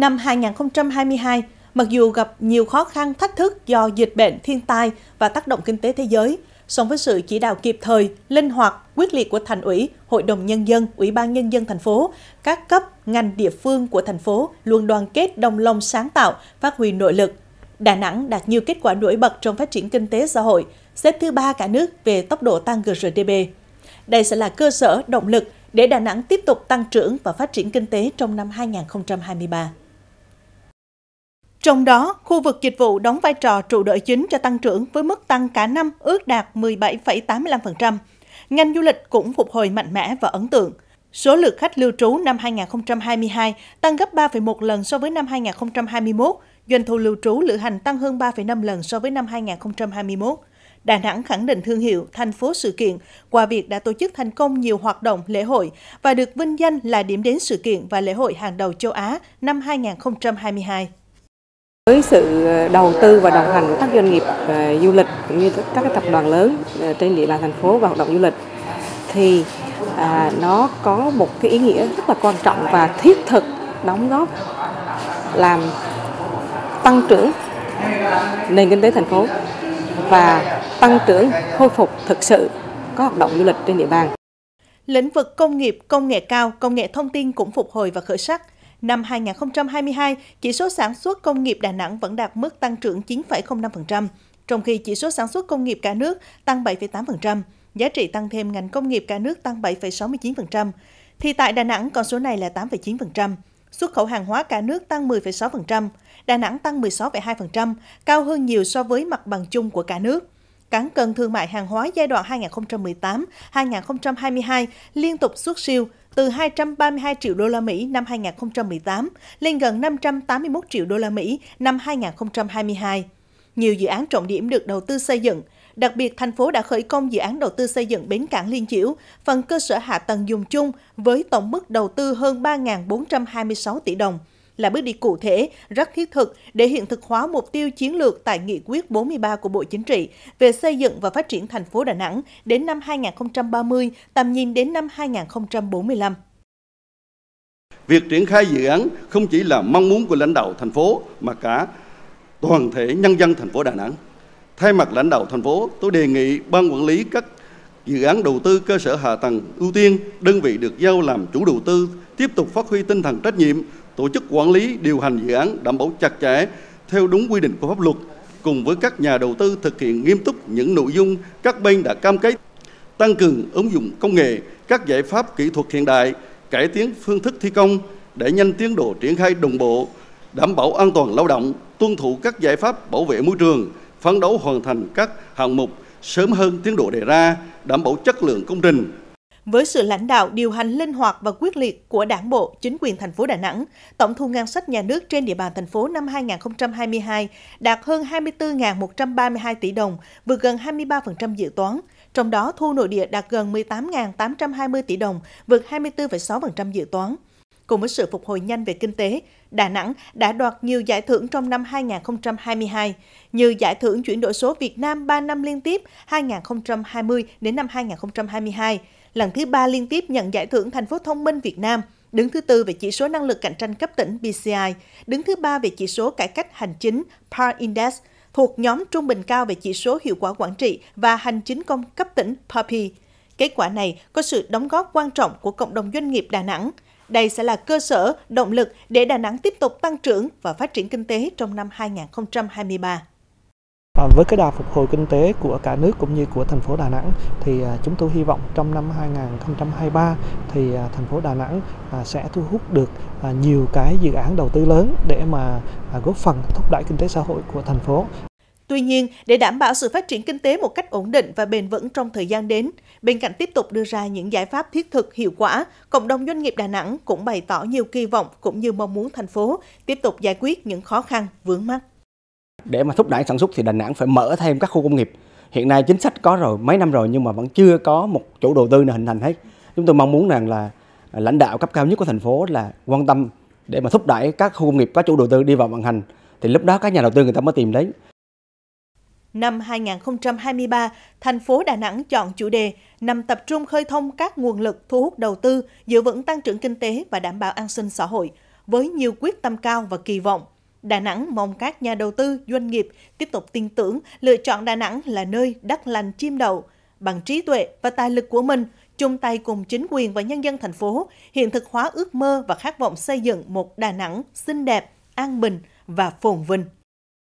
Năm 2022, mặc dù gặp nhiều khó khăn thách thức do dịch bệnh, thiên tai và tác động kinh tế thế giới, song với sự chỉ đạo kịp thời, linh hoạt, quyết liệt của thành ủy, hội đồng nhân dân, ủy ban nhân dân thành phố, các cấp, ngành địa phương của thành phố luôn đoàn kết đồng lòng sáng tạo, phát huy nội lực. Đà Nẵng đạt nhiều kết quả nổi bật trong phát triển kinh tế xã hội, xếp thứ ba cả nước về tốc độ tăng GRDP. Đây sẽ là cơ sở động lực để Đà Nẵng tiếp tục tăng trưởng và phát triển kinh tế trong năm 2023. Trong đó, khu vực dịch vụ đóng vai trò trụ đỡ chính cho tăng trưởng với mức tăng cả năm ước đạt 17,85%. Ngành du lịch cũng phục hồi mạnh mẽ và ấn tượng. Số lượt khách lưu trú năm 2022 tăng gấp 3,1 lần so với năm 2021, doanh thu lưu trú lữ hành tăng hơn 3,5 lần so với năm 2021. Đà Nẵng khẳng định thương hiệu thành phố sự kiện qua việc đã tổ chức thành công nhiều hoạt động lễ hội và được vinh danh là điểm đến sự kiện và lễ hội hàng đầu châu Á năm 2022. Với sự đầu tư và đồng hành của các doanh nghiệp à, du lịch cũng như các tập đoàn lớn à, trên địa bàn thành phố và hoạt động du lịch thì à, nó có một cái ý nghĩa rất là quan trọng và thiết thực đóng góp làm tăng trưởng nền kinh tế thành phố và tăng trưởng khôi phục thực sự các hoạt động du lịch trên địa bàn. Lĩnh vực công nghiệp, công nghệ cao, công nghệ thông tin cũng phục hồi và khởi sắc. Năm 2022, chỉ số sản xuất công nghiệp Đà Nẵng vẫn đạt mức tăng trưởng 9,05%, trong khi chỉ số sản xuất công nghiệp cả nước tăng 7,8%, giá trị tăng thêm ngành công nghiệp cả nước tăng 7,69%, thì tại Đà Nẵng con số này là 8,9%. Xuất khẩu hàng hóa cả nước tăng 10,6%, Đà Nẵng tăng 16,2%, cao hơn nhiều so với mặt bằng chung của cả nước. Cán cân thương mại hàng hóa giai đoạn 2018-2022 liên tục xuất siêu, từ 232 triệu đô la Mỹ năm 2018 lên gần 581 triệu đô la Mỹ năm 2022. Nhiều dự án trọng điểm được đầu tư xây dựng, đặc biệt thành phố đã khởi công dự án đầu tư xây dựng bến cảng Liên Chiểu, phần cơ sở hạ tầng dùng chung với tổng mức đầu tư hơn 3.426 tỷ đồng – là bước đi cụ thể, rất thiết thực để hiện thực hóa mục tiêu chiến lược tại Nghị quyết 43 của Bộ Chính trị về xây dựng và phát triển thành phố Đà Nẵng đến năm 2030, tầm nhìn đến năm 2045. Việc triển khai dự án không chỉ là mong muốn của lãnh đạo thành phố mà cả toàn thể nhân dân thành phố Đà Nẵng. Thay mặt lãnh đạo thành phố, tôi đề nghị ban quản lý các dự án đầu tư cơ sở hạ tầng ưu tiên, đơn vị được giao làm chủ đầu tư tiếp tục phát huy tinh thần trách nhiệm, tổ chức quản lý, điều hành dự án đảm bảo chặt chẽ theo đúng quy định của pháp luật, cùng với các nhà đầu tư thực hiện nghiêm túc những nội dung các bên đã cam kết, tăng cường ứng dụng công nghệ, các giải pháp kỹ thuật hiện đại, cải tiến phương thức thi công để nhanh tiến độ triển khai đồng bộ, đảm bảo an toàn lao động, tuân thủ các giải pháp bảo vệ môi trường, phấn đấu hoàn thành các hạng mục sớm hơn tiến độ đề ra, đảm bảo chất lượng công trình, với sự lãnh đạo điều hành linh hoạt và quyết liệt của Đảng bộ, chính quyền thành phố Đà Nẵng, tổng thu ngân sách nhà nước trên địa bàn thành phố năm 2022 đạt hơn 24.132 tỷ đồng, vượt gần 23% dự toán. Trong đó, thu nội địa đạt gần 18.820 tỷ đồng, vượt 24,6% dự toán cùng với sự phục hồi nhanh về kinh tế, Đà Nẵng đã đoạt nhiều giải thưởng trong năm 2022 như giải thưởng chuyển đổi số Việt Nam 3 năm liên tiếp 2020 đến năm 2022, lần thứ ba liên tiếp nhận giải thưởng Thành phố Thông minh Việt Nam, đứng thứ tư về chỉ số năng lực cạnh tranh cấp tỉnh BCI, đứng thứ ba về chỉ số cải cách hành chính PAR Index, thuộc nhóm trung bình cao về chỉ số hiệu quả quản trị và hành chính công cấp tỉnh PAPI. Kết quả này có sự đóng góp quan trọng của cộng đồng doanh nghiệp Đà Nẵng – đây sẽ là cơ sở, động lực để Đà Nẵng tiếp tục tăng trưởng và phát triển kinh tế trong năm 2023. À, với cái đà phục hồi kinh tế của cả nước cũng như của thành phố Đà Nẵng thì à, chúng tôi hy vọng trong năm 2023 thì à, thành phố Đà Nẵng à, sẽ thu hút được à, nhiều cái dự án đầu tư lớn để mà à, góp phần thúc đẩy kinh tế xã hội của thành phố. Tuy nhiên, để đảm bảo sự phát triển kinh tế một cách ổn định và bền vững trong thời gian đến, bên cạnh tiếp tục đưa ra những giải pháp thiết thực hiệu quả, cộng đồng doanh nghiệp Đà Nẵng cũng bày tỏ nhiều kỳ vọng cũng như mong muốn thành phố tiếp tục giải quyết những khó khăn vướng mắt. Để mà thúc đẩy sản xuất thì Đà Nẵng phải mở thêm các khu công nghiệp. Hiện nay chính sách có rồi, mấy năm rồi nhưng mà vẫn chưa có một chủ đầu tư nào hình thành hết. Chúng tôi mong muốn rằng là lãnh đạo cấp cao nhất của thành phố là quan tâm để mà thúc đẩy các khu công nghiệp, có chủ đầu tư đi vào vận hành thì lúc đó các nhà đầu tư người ta mới tìm đến. Năm 2023, thành phố Đà Nẵng chọn chủ đề nằm tập trung khơi thông các nguồn lực thu hút đầu tư, giữ vững tăng trưởng kinh tế và đảm bảo an sinh xã hội, với nhiều quyết tâm cao và kỳ vọng. Đà Nẵng mong các nhà đầu tư, doanh nghiệp tiếp tục tin tưởng lựa chọn Đà Nẵng là nơi đất lành chim đậu. Bằng trí tuệ và tài lực của mình, chung tay cùng chính quyền và nhân dân thành phố hiện thực hóa ước mơ và khát vọng xây dựng một Đà Nẵng xinh đẹp, an bình và phồn vinh.